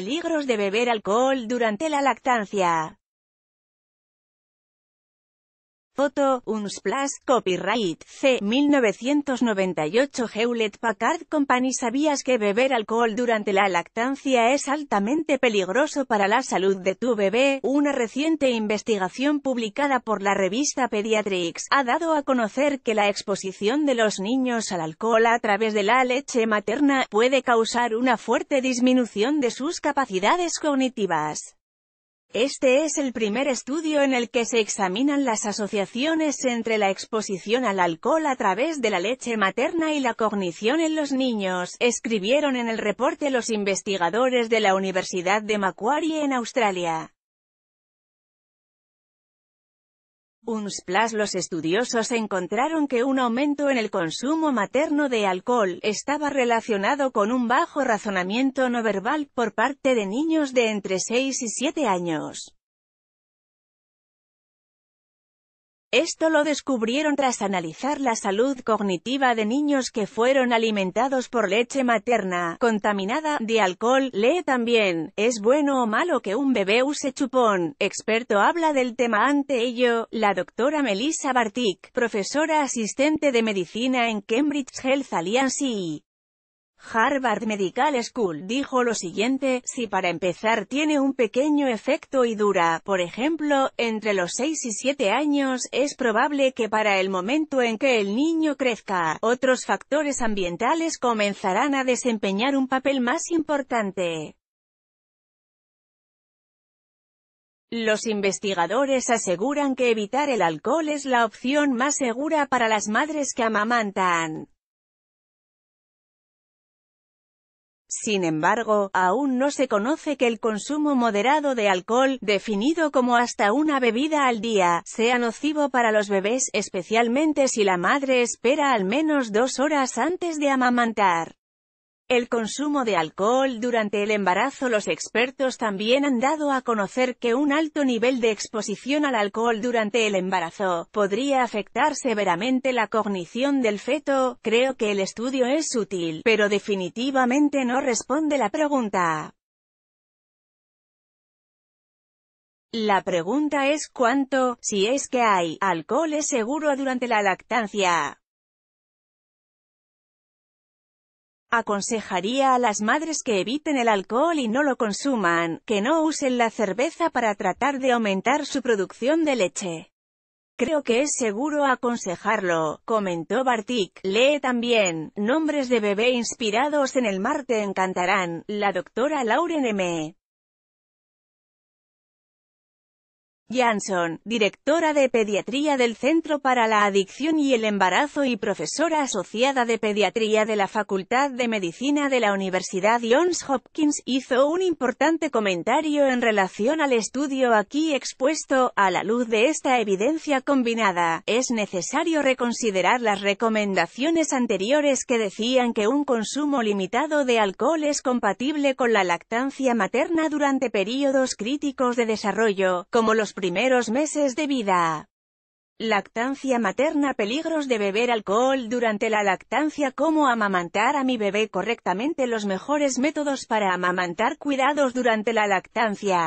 peligros de beber alcohol durante la lactancia. Foto, Unsplash, Copyright, C. 1998 Hewlett Packard Company ¿Sabías que beber alcohol durante la lactancia es altamente peligroso para la salud de tu bebé? Una reciente investigación publicada por la revista Pediatrics ha dado a conocer que la exposición de los niños al alcohol a través de la leche materna puede causar una fuerte disminución de sus capacidades cognitivas. Este es el primer estudio en el que se examinan las asociaciones entre la exposición al alcohol a través de la leche materna y la cognición en los niños, escribieron en el reporte los investigadores de la Universidad de Macquarie en Australia. Unsplash los estudiosos encontraron que un aumento en el consumo materno de alcohol estaba relacionado con un bajo razonamiento no verbal por parte de niños de entre 6 y 7 años. Esto lo descubrieron tras analizar la salud cognitiva de niños que fueron alimentados por leche materna, contaminada, de alcohol. Lee también, ¿es bueno o malo que un bebé use chupón? Experto habla del tema ante ello, la doctora Melissa Bartik, profesora asistente de medicina en Cambridge Health Alliance y Harvard Medical School dijo lo siguiente, si para empezar tiene un pequeño efecto y dura, por ejemplo, entre los 6 y 7 años, es probable que para el momento en que el niño crezca, otros factores ambientales comenzarán a desempeñar un papel más importante. Los investigadores aseguran que evitar el alcohol es la opción más segura para las madres que amamantan. Sin embargo, aún no se conoce que el consumo moderado de alcohol, definido como hasta una bebida al día, sea nocivo para los bebés, especialmente si la madre espera al menos dos horas antes de amamantar. El consumo de alcohol durante el embarazo Los expertos también han dado a conocer que un alto nivel de exposición al alcohol durante el embarazo podría afectar severamente la cognición del feto. Creo que el estudio es útil, pero definitivamente no responde la pregunta. La pregunta es cuánto, si es que hay, alcohol es seguro durante la lactancia. Aconsejaría a las madres que eviten el alcohol y no lo consuman, que no usen la cerveza para tratar de aumentar su producción de leche. Creo que es seguro aconsejarlo, comentó Bartik. Lee también, nombres de bebé inspirados en el mar te encantarán, la doctora Lauren M. Jansson, directora de pediatría del Centro para la Adicción y el Embarazo y profesora asociada de pediatría de la Facultad de Medicina de la Universidad Johns Hopkins, hizo un importante comentario en relación al estudio aquí expuesto. A la luz de esta evidencia combinada, es necesario reconsiderar las recomendaciones anteriores que decían que un consumo limitado de alcohol es compatible con la lactancia materna durante períodos críticos de desarrollo, como los primeros meses de vida. Lactancia materna Peligros de beber alcohol durante la lactancia Cómo amamantar a mi bebé correctamente Los mejores métodos para amamantar Cuidados durante la lactancia